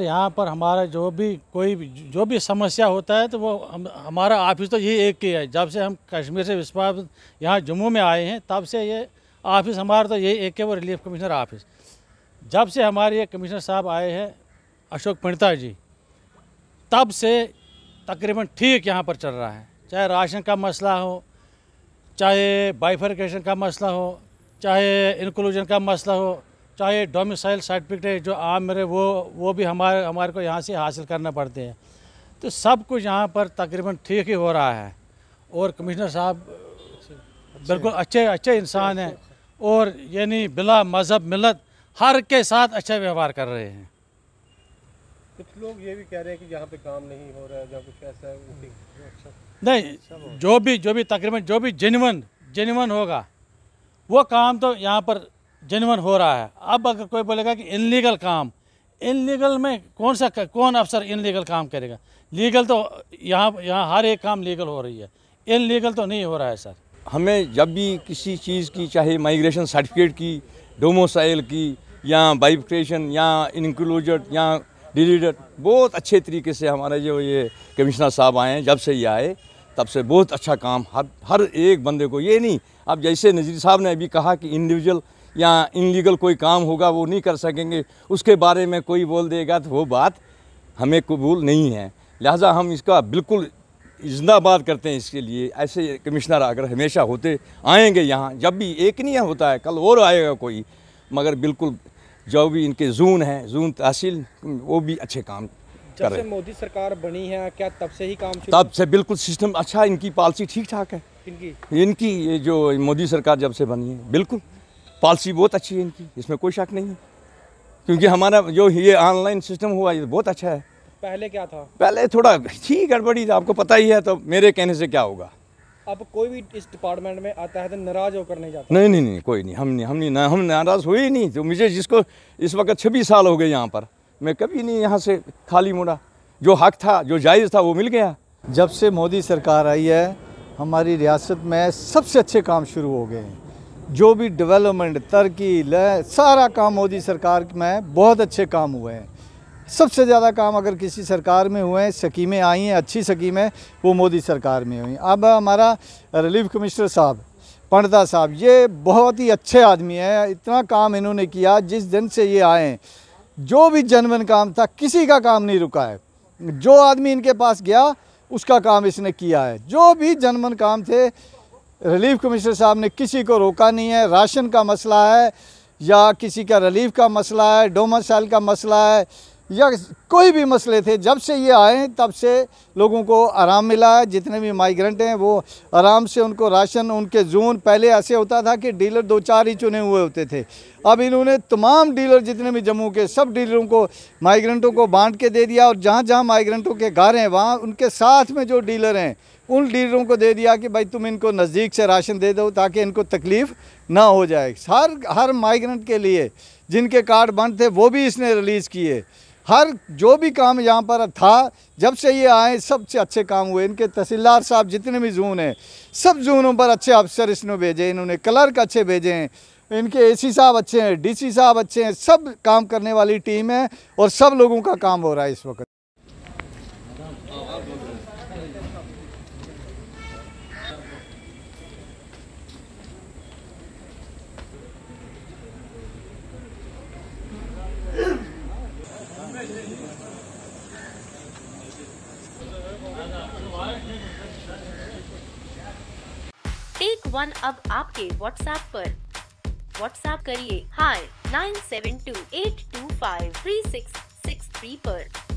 यहाँ पर हमारा जो भी कोई भी जो भी समस्या होता है तो वो हम हमारा ऑफिस तो यही एक ही है जब से हम कश्मीर से विश्वास यहाँ जम्मू में आए हैं तब से ये ऑफिस हमारा तो यही एक है वो रिलीफ कमिश्नर ऑफिस जब से हमारे ये कमिश्नर साहब आए हैं अशोक पंडिता जी तब से तकरीबन ठीक यहाँ पर चल रहा है चाहे राशन का मसला हो चाहे बाइफरकेशन का मसला हो चाहे इंक्लूजन का मसला हो चाहे डोमिसाइल सर्टिफिकेट जो आम मेरे वो वो भी हमारे हमारे को यहाँ से हासिल करना पड़ते हैं तो सब कुछ यहाँ पर तकरीबन ठीक ही हो रहा है और कमिश्नर साहब बिल्कुल अच्छे अच्छे इंसान हैं अच्छा, अच्छा। और यानी बिला मज़हब मिलत हर के साथ अच्छा व्यवहार कर रहे हैं कुछ लोग ये भी कह रहे हैं कि यहाँ पे काम नहीं हो रहा है जहाँ कुछ ऐसा है अच्छा। नहीं अच्छा जो भी जो भी तकरीबन जो भी जेनवन जेनवन होगा वो काम तो यहाँ पर जेनवन हो रहा है अब अगर कोई बोलेगा कि इनलीगल काम इनलीगल में कौन सा कौन अफसर इनलीगल काम करेगा लीगल तो यहाँ यहाँ हर एक काम लीगल हो रही है इनलीगल तो नहीं हो रहा है सर हमें जब भी किसी चीज़ की चाहे माइग्रेशन सर्टिफिकेट की डोमोसाइल की या बाइफ्रेशन या इनक्लोजर या डिलीडर बहुत अच्छे तरीके से हमारे जो ये कमिश्नर साहब आए हैं जब से ये आए तब से बहुत अच्छा काम हर हर एक बंदे को ये नहीं अब जैसे नज़ीर साहब ने अभी कहा कि इंडिविजुअल या इनलीगल कोई काम होगा वो नहीं कर सकेंगे उसके बारे में कोई बोल देगा तो वो बात हमें कबूल नहीं है लिहाजा हम इसका बिल्कुल जिंदाबाद करते हैं इसके लिए ऐसे कमिश्नर अगर हमेशा होते आएंगे यहाँ जब भी एक नहीं होता है कल और आएगा कोई मगर बिल्कुल जो भी इनके जून हैं जून तहसील वो भी अच्छे काम कर रहे हैं मोदी सरकार बनी है क्या तब से ही काम तब से बिल्कुल सिस्टम अच्छा इनकी पॉलिसी ठीक ठाक है इनकी इनकी जो मोदी सरकार जब से बनी है बिल्कुल पॉलिसी बहुत अच्छी है इनकी इसमें कोई शक नहीं है क्योंकि हमारा जो ये ऑनलाइन सिस्टम हुआ ये बहुत अच्छा है पहले क्या था पहले थोड़ा ठीक गड़बड़ी आपको पता ही है तो मेरे कहने से क्या होगा अब कोई भी इस डिपार्टमेंट में आता है तो नाराज होकर नहीं जाता नहीं नहीं नहीं कोई नहीं हम नहीं हम नहीं ना हम नाराज़ हुए ही नहीं तो मुझे जिसको इस वक्त छब्बीस साल हो गए यहाँ पर मैं कभी नहीं यहाँ से खाली मुड़ा जो हक था जो जायज़ था वो मिल गया जब से मोदी सरकार आई है हमारी रियासत में सबसे अच्छे काम शुरू हो गए हैं जो भी डेवलपमेंट तरक्की सारा काम मोदी सरकार में बहुत अच्छे काम हुए हैं सबसे ज़्यादा काम अगर किसी सरकार में हुए हैं स्कीमें आई हैं अच्छी स्कीमें वो मोदी सरकार में हुई अब हमारा रिलीफ कमिश्नर साहब पंडता साहब ये बहुत ही अच्छे आदमी हैं इतना काम इन्होंने किया जिस दिन से ये आए जो भी जनवन काम था किसी का काम नहीं रुका है जो आदमी इनके पास गया उसका काम इसने किया है जो भी जनमन काम थे रिलीफ कमिश्नर साहब ने किसी को रोका नहीं है राशन का मसला है या किसी का रिलीफ का मसला है डोमसाइल का मसला है या कोई भी मसले थे जब से ये आए हैं तब से लोगों को आराम मिला है जितने भी माइग्रेंट हैं वो आराम से उनको राशन उनके जोन पहले ऐसे होता था कि डीलर दो चार ही चुने हुए होते थे अब इन्होंने तमाम डीलर जितने भी जम्मू के सब डीलरों को माइग्रेंटों को बांट के दे दिया और जहाँ जहाँ माइग्रेंटों के घर हैं वहाँ उनके साथ में जो डीलर हैं उन डीलरों को दे दिया कि भाई तुम इनको नज़दीक से राशन दे दो ताकि इनको तकलीफ़ ना हो जाए हर हर माइग्रेंट के लिए जिनके कार्ड बंद थे वो भी इसने रिलीज़ किए हर जो भी काम यहाँ पर था जब से ये आए सबसे अच्छे काम हुए इनके तहसीलदार साहब जितने भी जून हैं सब जूनों पर अच्छे अफसर इसने भेजे इन्होंने क्लर्क अच्छे भेजे हैं इनके एसी साहब अच्छे हैं डीसी साहब अच्छे हैं सब काम करने वाली टीम है और सब लोगों का काम हो रहा है इस वक्त टेक वन अब आपके व्हाट्सएप पर व्हाट्सएप करिए hi nine seven two eight two five three six six three आरोप